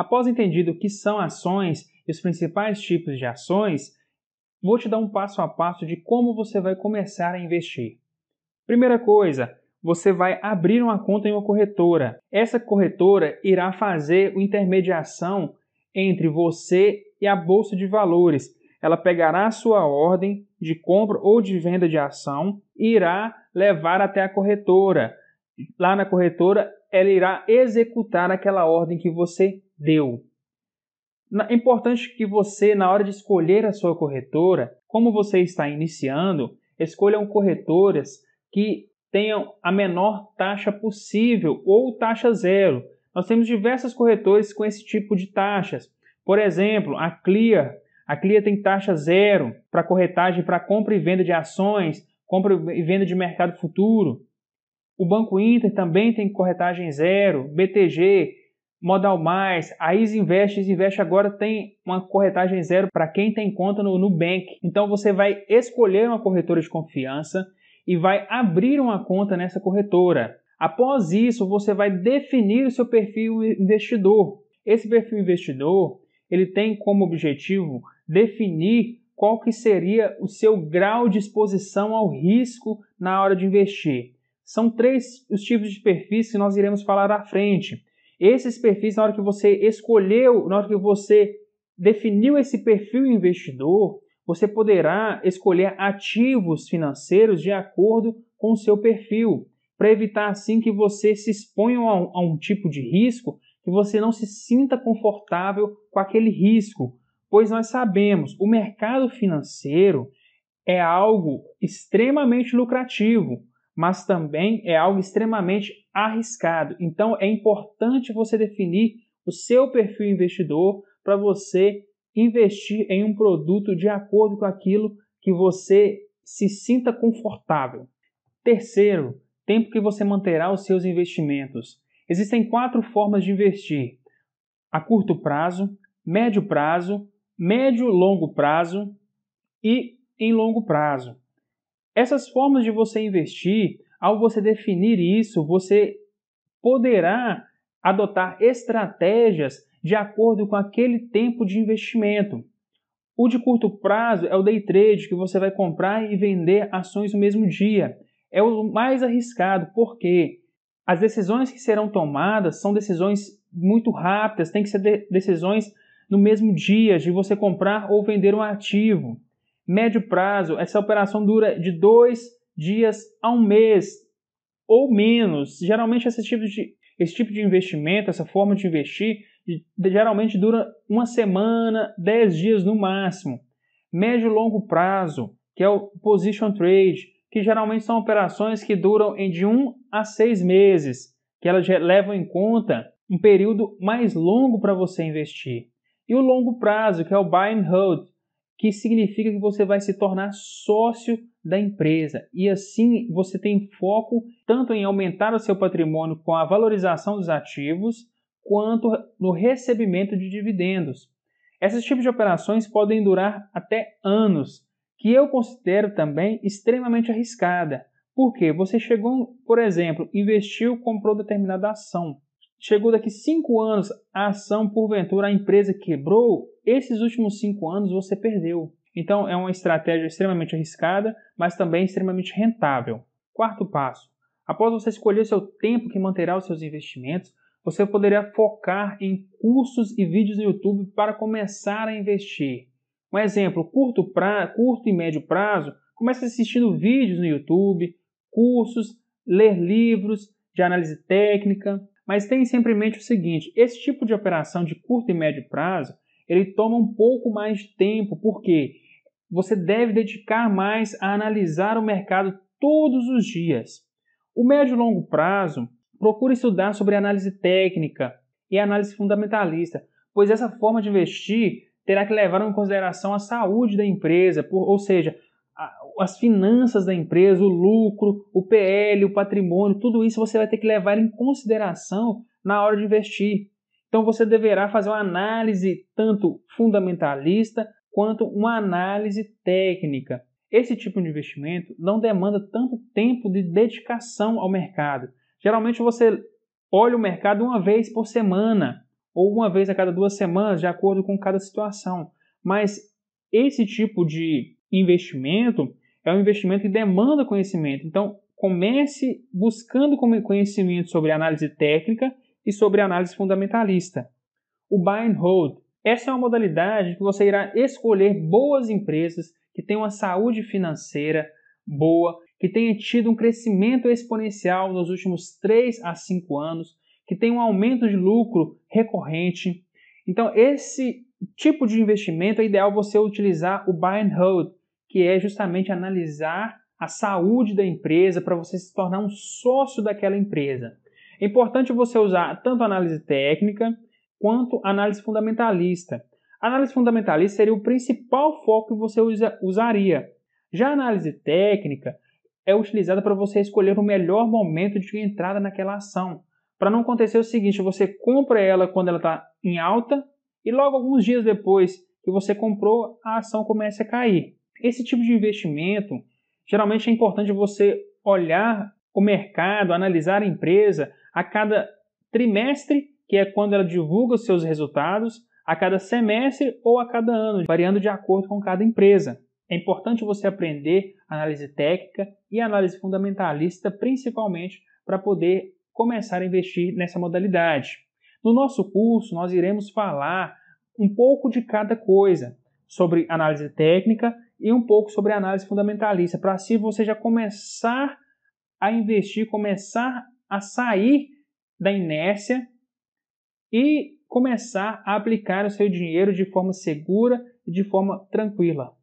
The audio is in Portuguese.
Após entendido o que são ações e os principais tipos de ações, vou te dar um passo a passo de como você vai começar a investir. Primeira coisa, você vai abrir uma conta em uma corretora. Essa corretora irá fazer a intermediação entre você e a bolsa de valores. Ela pegará a sua ordem de compra ou de venda de ação e irá levar até a corretora lá na corretora, ela irá executar aquela ordem que você deu. É importante que você, na hora de escolher a sua corretora, como você está iniciando, escolham corretoras que tenham a menor taxa possível ou taxa zero. Nós temos diversas corretoras com esse tipo de taxas. Por exemplo, a Clear. A Clear tem taxa zero para corretagem para compra e venda de ações, compra e venda de mercado futuro. O Banco Inter também tem corretagem zero, BTG, Modal Mais, a Isinvest, Isinvest agora tem uma corretagem zero para quem tem conta no Nubank. Então você vai escolher uma corretora de confiança e vai abrir uma conta nessa corretora. Após isso, você vai definir o seu perfil investidor. Esse perfil investidor, ele tem como objetivo definir qual que seria o seu grau de exposição ao risco na hora de investir. São três os tipos de perfis que nós iremos falar à frente. Esses perfis, na hora que você escolheu, na hora que você definiu esse perfil investidor, você poderá escolher ativos financeiros de acordo com o seu perfil, para evitar assim que você se exponha a um, a um tipo de risco que você não se sinta confortável com aquele risco, pois nós sabemos o mercado financeiro é algo extremamente lucrativo mas também é algo extremamente arriscado. Então é importante você definir o seu perfil investidor para você investir em um produto de acordo com aquilo que você se sinta confortável. Terceiro, tempo que você manterá os seus investimentos. Existem quatro formas de investir: a curto prazo, médio prazo, médio longo prazo e em longo prazo. Essas formas de você investir, ao você definir isso, você poderá adotar estratégias de acordo com aquele tempo de investimento. O de curto prazo é o day trade, que você vai comprar e vender ações no mesmo dia. É o mais arriscado, porque as decisões que serão tomadas são decisões muito rápidas, tem que ser decisões no mesmo dia de você comprar ou vender um ativo médio prazo, essa operação dura de dois dias a um mês ou menos. Geralmente, esse tipo de, esse tipo de investimento, essa forma de investir, geralmente dura uma semana, dez dias no máximo. Médio e longo prazo, que é o position trade, que geralmente são operações que duram de um a seis meses, que elas levam em conta um período mais longo para você investir. E o longo prazo, que é o buy and hold, que significa que você vai se tornar sócio da empresa. E assim você tem foco tanto em aumentar o seu patrimônio com a valorização dos ativos, quanto no recebimento de dividendos. Esses tipos de operações podem durar até anos, que eu considero também extremamente arriscada. Porque você chegou, por exemplo, investiu, comprou determinada ação. Chegou daqui cinco anos a ação, porventura a empresa quebrou, esses últimos cinco anos você perdeu. Então é uma estratégia extremamente arriscada, mas também extremamente rentável. Quarto passo: após você escolher seu tempo que manterá os seus investimentos, você poderá focar em cursos e vídeos no YouTube para começar a investir. Um exemplo, curto, pra, curto e médio prazo, comece assistindo vídeos no YouTube, cursos, ler livros de análise técnica, mas tenha sempre em mente o seguinte: esse tipo de operação de curto e médio prazo ele toma um pouco mais de tempo, porque você deve dedicar mais a analisar o mercado todos os dias. O médio e longo prazo, procure estudar sobre análise técnica e análise fundamentalista, pois essa forma de investir terá que levar em consideração a saúde da empresa, ou seja, as finanças da empresa, o lucro, o PL, o patrimônio, tudo isso você vai ter que levar em consideração na hora de investir. Então você deverá fazer uma análise tanto fundamentalista quanto uma análise técnica. Esse tipo de investimento não demanda tanto tempo de dedicação ao mercado. Geralmente você olha o mercado uma vez por semana ou uma vez a cada duas semanas, de acordo com cada situação. Mas esse tipo de investimento é um investimento que demanda conhecimento. Então, comece buscando conhecimento sobre análise técnica e sobre análise fundamentalista. O buy and hold. Essa é uma modalidade que você irá escolher boas empresas que têm uma saúde financeira boa, que tenha tido um crescimento exponencial nos últimos 3 a 5 anos, que tenha um aumento de lucro recorrente. Então, esse tipo de investimento é ideal você utilizar o buy and hold, que é justamente analisar a saúde da empresa para você se tornar um sócio daquela empresa. É importante você usar tanto análise técnica quanto análise fundamentalista. A análise fundamentalista seria o principal foco que você usa, usaria. Já a análise técnica é utilizada para você escolher o melhor momento de entrada naquela ação. Para não acontecer o seguinte, você compra ela quando ela está em alta e logo alguns dias depois que você comprou, a ação começa a cair. Esse tipo de investimento, geralmente é importante você olhar o mercado, analisar a empresa a cada trimestre, que é quando ela divulga os seus resultados, a cada semestre ou a cada ano, variando de acordo com cada empresa. É importante você aprender análise técnica e análise fundamentalista, principalmente para poder começar a investir nessa modalidade. No nosso curso, nós iremos falar um pouco de cada coisa sobre análise técnica e um pouco sobre análise fundamentalista, para assim você já começar a investir, começar a sair da inércia e começar a aplicar o seu dinheiro de forma segura e de forma tranquila.